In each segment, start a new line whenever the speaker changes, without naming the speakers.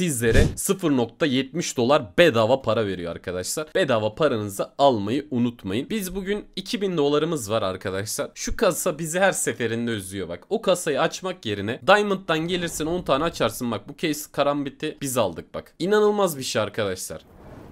sizlere 0.70 dolar bedava para veriyor arkadaşlar. Bedava paranızı almayı unutmayın. Biz bugün 2000 dolarımız var arkadaşlar. Şu kasa bizi her seferinde üzüyor bak. O kasayı açmak yerine Diamond'dan gelirsin 10 tane açarsın bak. Bu case karambit'i biz aldık bak. İnanılmaz bir şey arkadaşlar.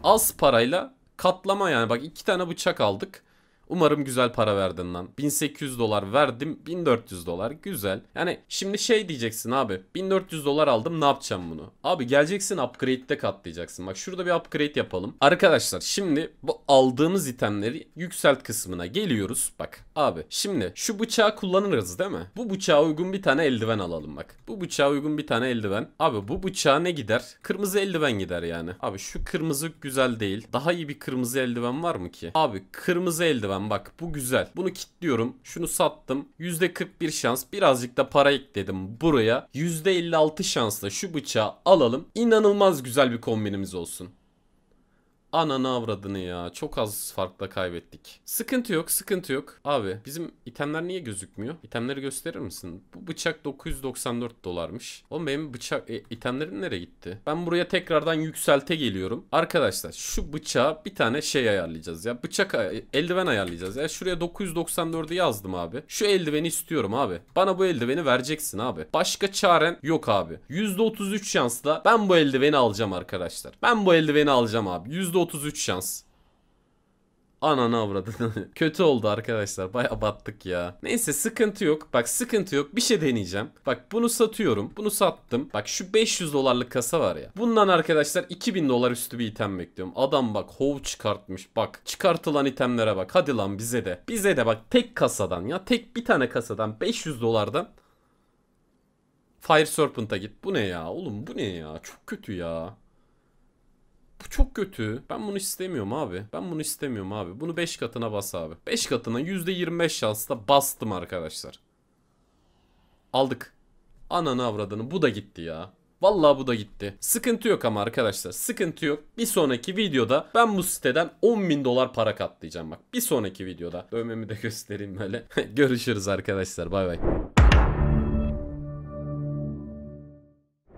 Az parayla katlama yani bak iki tane bıçak aldık. Umarım güzel para verdin lan. 1800 dolar verdim 1400 dolar güzel. Yani şimdi şey diyeceksin abi 1400 dolar aldım ne yapacağım bunu? Abi geleceksin upgrade'de katlayacaksın. Bak şurada bir upgrade yapalım. Arkadaşlar şimdi bu aldığımız itemleri yükselt kısmına geliyoruz. Bak abi şimdi şu bıçağı kullanırız değil mi? Bu bıçağa uygun bir tane eldiven alalım bak. Bu bıçağa uygun bir tane eldiven. Abi bu bıçağa ne gider? Kırmızı eldiven gider yani. Abi şu kırmızı güzel değil. Daha iyi bir kırmızı eldiven var mı ki? Abi kırmızı eldiven ben bak bu güzel. Bunu kilitliyorum. Şunu sattım. %41 şans. Birazcık da para ekledim buraya. %56 şansla şu bıçağı alalım. İnanılmaz güzel bir kombinimiz olsun. Ananı avradını ya. Çok az farkla kaybettik. Sıkıntı yok, sıkıntı yok. Abi bizim itemler niye gözükmüyor? İtemleri gösterir misin? Bu bıçak 994 dolarmış. Oğlum benim bıçak e, itemlerim nereye gitti? Ben buraya tekrardan yükselte geliyorum. Arkadaşlar şu bıçağa bir tane şey ayarlayacağız ya. Bıçak eldiven ayarlayacağız ya. Şuraya 994'ü yazdım abi. Şu eldiveni istiyorum abi. Bana bu eldiveni vereceksin abi. Başka çaren yok abi. %33 şansla ben bu eldiveni alacağım arkadaşlar. Ben bu eldiveni alacağım abi. %33 şans. Ananı avradın. Kötü oldu arkadaşlar. Baya battık ya. Neyse sıkıntı yok. Bak sıkıntı yok. Bir şey deneyeceğim. Bak bunu satıyorum. Bunu sattım. Bak şu 500 dolarlık kasa var ya. Bundan arkadaşlar 2000 dolar üstü bir item bekliyorum. Adam bak hov çıkartmış. Bak çıkartılan itemlere bak. Hadi lan bize de. Bize de bak tek kasadan ya. Tek bir tane kasadan 500 dolardan Fire Serpent'a git. Bu ne ya? Oğlum bu ne ya? Çok kötü ya. Bu çok kötü. Ben bunu istemiyorum abi. Ben bunu istemiyorum abi. Bunu 5 katına bas abi. 5 katına %25 şansla bastım arkadaşlar. Aldık. Ananı avradını bu da gitti ya. Vallahi bu da gitti. Sıkıntı yok ama arkadaşlar. Sıkıntı yok. Bir sonraki videoda ben bu siteden 10 bin dolar para katlayacağım bak. Bir sonraki videoda. Dövmemi de göstereyim böyle. Görüşürüz arkadaşlar. Bay bay.